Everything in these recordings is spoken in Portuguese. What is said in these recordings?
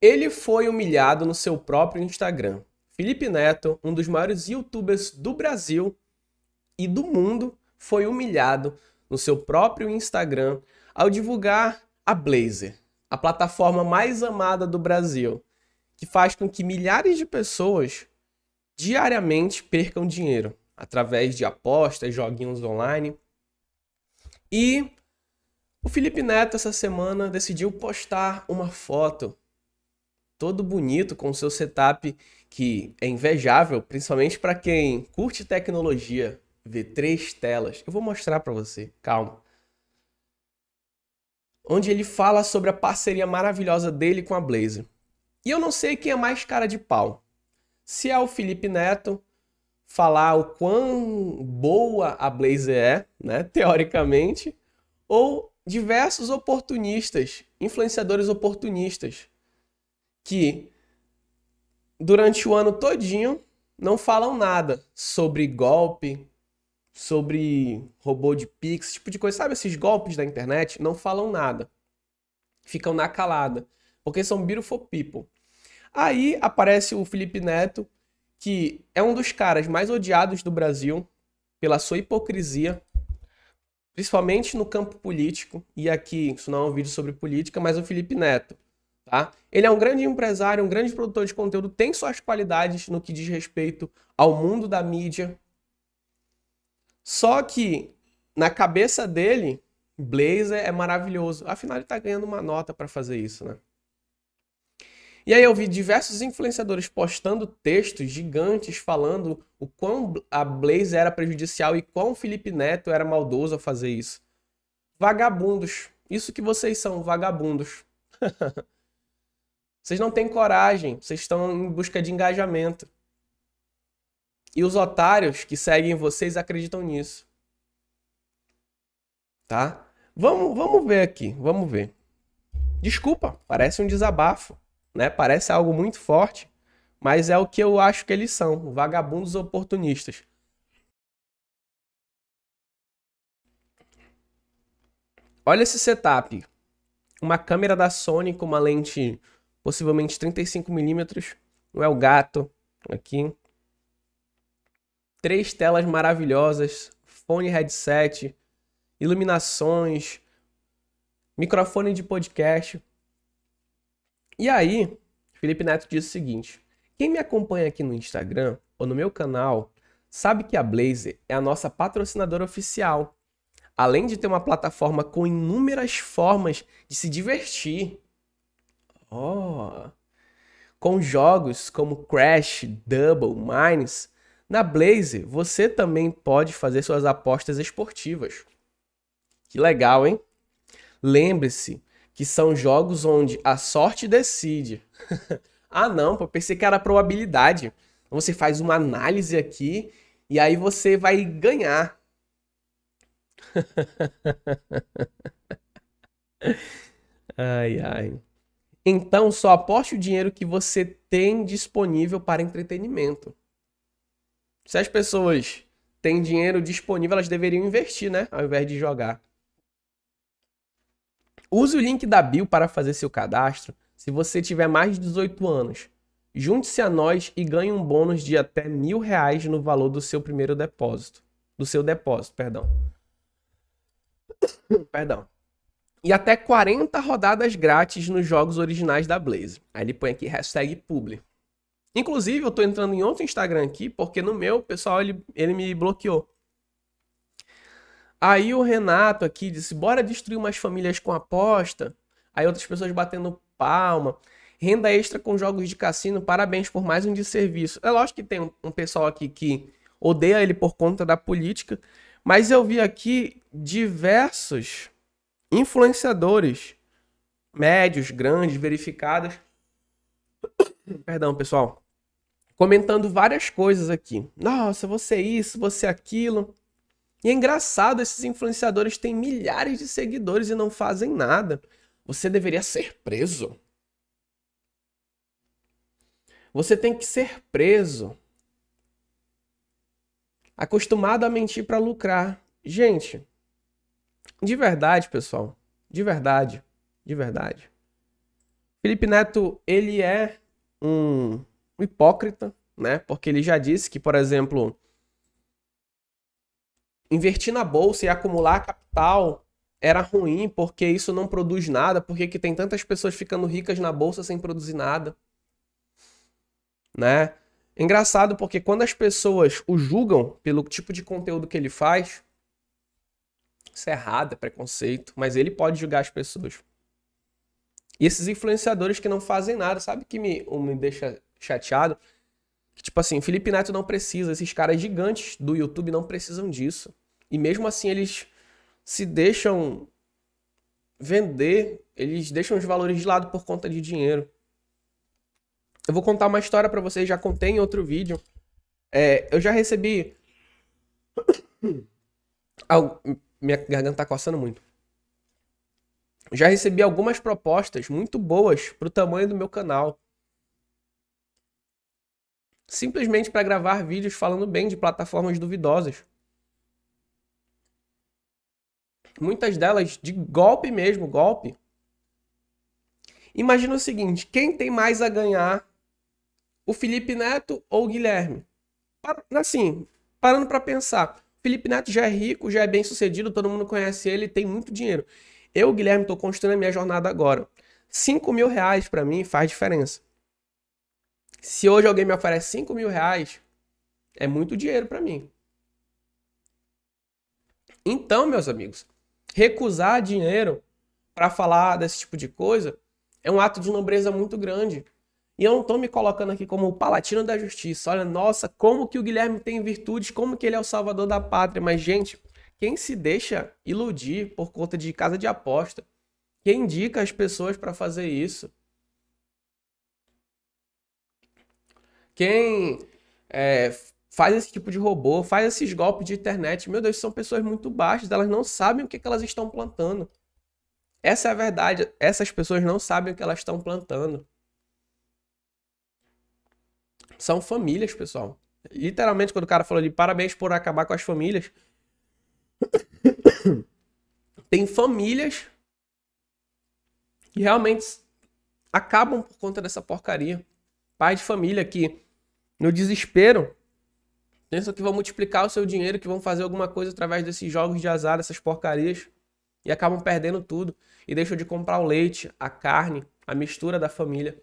Ele foi humilhado no seu próprio Instagram. Felipe Neto, um dos maiores youtubers do Brasil e do mundo, foi humilhado no seu próprio Instagram ao divulgar a Blazer, a plataforma mais amada do Brasil, que faz com que milhares de pessoas diariamente percam dinheiro através de apostas, joguinhos online. E o Felipe Neto essa semana decidiu postar uma foto todo bonito com o seu setup que é invejável, principalmente para quem curte tecnologia, vê três telas. Eu vou mostrar para você, calma. Onde ele fala sobre a parceria maravilhosa dele com a Blazer. E eu não sei quem é mais cara de pau. Se é o Felipe Neto falar o quão boa a Blazer é, né, teoricamente, ou diversos oportunistas, influenciadores oportunistas, que durante o ano todinho não falam nada sobre golpe, sobre robô de pix, esse tipo de coisa. Sabe esses golpes da internet? Não falam nada. Ficam na calada. Porque são beautiful people. Aí aparece o Felipe Neto, que é um dos caras mais odiados do Brasil pela sua hipocrisia, principalmente no campo político. E aqui, isso não é um vídeo sobre política, mas o Felipe Neto Tá? Ele é um grande empresário, um grande produtor de conteúdo, tem suas qualidades no que diz respeito ao mundo da mídia. Só que na cabeça dele, Blazer é maravilhoso. Afinal, ele está ganhando uma nota para fazer isso, né? E aí eu vi diversos influenciadores postando textos gigantes falando o quão a Blaze era prejudicial e quão o Felipe Neto era maldoso a fazer isso. Vagabundos. Isso que vocês são, vagabundos. Vocês não têm coragem, vocês estão em busca de engajamento. E os otários que seguem vocês acreditam nisso. Tá? Vamos, vamos ver aqui, vamos ver. Desculpa, parece um desabafo, né? Parece algo muito forte, mas é o que eu acho que eles são, vagabundos oportunistas. Olha esse setup. Uma câmera da Sony com uma lente possivelmente 35mm, é o El Gato aqui. Três telas maravilhosas, fone headset, iluminações, microfone de podcast. E aí, Felipe Neto disse o seguinte: quem me acompanha aqui no Instagram ou no meu canal sabe que a Blazer é a nossa patrocinadora oficial. Além de ter uma plataforma com inúmeras formas de se divertir, Oh. Com jogos como Crash, Double, Mines, na Blaze você também pode fazer suas apostas esportivas. Que legal, hein? Lembre-se que são jogos onde a sorte decide. ah, não, eu pensei que era probabilidade. Então você faz uma análise aqui e aí você vai ganhar. ai, ai. Então só aposte o dinheiro que você tem disponível para entretenimento. Se as pessoas têm dinheiro disponível, elas deveriam investir, né? Ao invés de jogar. Use o link da bio para fazer seu cadastro se você tiver mais de 18 anos. Junte-se a nós e ganhe um bônus de até mil reais no valor do seu primeiro depósito. Do seu depósito, perdão. perdão e até 40 rodadas grátis nos jogos originais da Blaze. Aí ele põe aqui hashtag publi. Inclusive, eu tô entrando em outro Instagram aqui, porque no meu, o pessoal, ele, ele me bloqueou. Aí o Renato aqui disse, bora destruir umas famílias com aposta. Aí outras pessoas batendo palma. Renda extra com jogos de cassino, parabéns por mais um de serviço. É lógico que tem um, um pessoal aqui que odeia ele por conta da política, mas eu vi aqui diversos influenciadores médios, grandes, verificados. Perdão, pessoal. Comentando várias coisas aqui. Nossa, você é isso, você é aquilo. E é engraçado, esses influenciadores têm milhares de seguidores e não fazem nada. Você deveria ser preso. Você tem que ser preso. Acostumado a mentir para lucrar. Gente, de verdade, pessoal, de verdade, de verdade. Felipe Neto, ele é um hipócrita, né? Porque ele já disse que, por exemplo, investir na bolsa e acumular capital era ruim porque isso não produz nada, porque que tem tantas pessoas ficando ricas na bolsa sem produzir nada, né? Engraçado porque quando as pessoas o julgam pelo tipo de conteúdo que ele faz, isso é errado, é preconceito, mas ele pode julgar as pessoas. E esses influenciadores que não fazem nada, sabe que me, me deixa chateado? Que, tipo assim, Felipe Neto não precisa, esses caras gigantes do YouTube não precisam disso. E mesmo assim eles se deixam vender, eles deixam os valores de lado por conta de dinheiro. Eu vou contar uma história para vocês, já contei em outro vídeo. É, eu já recebi minha garganta tá coçando muito. Já recebi algumas propostas muito boas pro tamanho do meu canal. Simplesmente para gravar vídeos falando bem de plataformas duvidosas. Muitas delas de golpe mesmo, golpe. Imagina o seguinte, quem tem mais a ganhar? O Felipe Neto ou o Guilherme? Assim, parando para pensar, Felipe Neto já é rico, já é bem sucedido, todo mundo conhece ele, tem muito dinheiro. Eu, Guilherme, estou construindo a minha jornada agora. 5 mil reais para mim faz diferença. Se hoje alguém me oferece 5 mil reais, é muito dinheiro para mim. Então, meus amigos, recusar dinheiro para falar desse tipo de coisa é um ato de nobreza muito grande. E eu não estou me colocando aqui como o palatino da justiça. Olha, nossa, como que o Guilherme tem virtudes, como que ele é o salvador da pátria. Mas, gente, quem se deixa iludir por conta de casa de aposta? Quem indica as pessoas para fazer isso? Quem é, faz esse tipo de robô, faz esses golpes de internet, meu Deus, são pessoas muito baixas, elas não sabem o que, que elas estão plantando. Essa é a verdade, essas pessoas não sabem o que elas estão plantando. São famílias, pessoal. Literalmente, quando o cara falou ali, parabéns por acabar com as famílias. Tem famílias que realmente acabam por conta dessa porcaria. pai de família que, no desespero, pensam que vão multiplicar o seu dinheiro, que vão fazer alguma coisa através desses jogos de azar, dessas porcarias, e acabam perdendo tudo. E deixam de comprar o leite, a carne, a mistura da família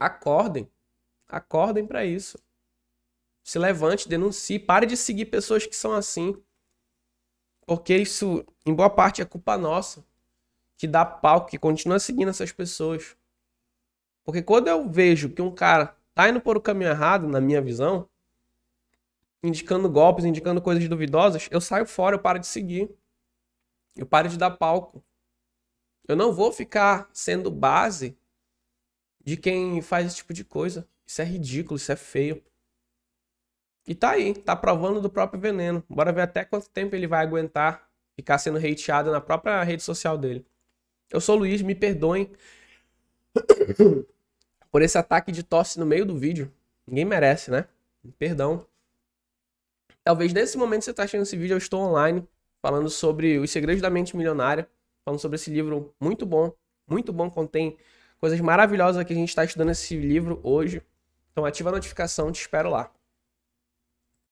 acordem. Acordem para isso. Se levante, denuncie, pare de seguir pessoas que são assim. Porque isso, em boa parte, é culpa nossa. Que dá palco, que continua seguindo essas pessoas. Porque quando eu vejo que um cara tá indo por o caminho errado, na minha visão, indicando golpes, indicando coisas duvidosas, eu saio fora, eu paro de seguir. Eu paro de dar palco. Eu não vou ficar sendo base de quem faz esse tipo de coisa. Isso é ridículo, isso é feio. E tá aí, tá provando do próprio veneno. Bora ver até quanto tempo ele vai aguentar ficar sendo hateado na própria rede social dele. Eu sou o Luiz, me perdoem por esse ataque de tosse no meio do vídeo. Ninguém merece, né? Perdão. Talvez nesse momento você está assistindo esse vídeo, eu estou online falando sobre os segredos da mente milionária, falando sobre esse livro muito bom, muito bom, contém Coisas maravilhosas que a gente está estudando esse livro hoje. Então ativa a notificação, te espero lá.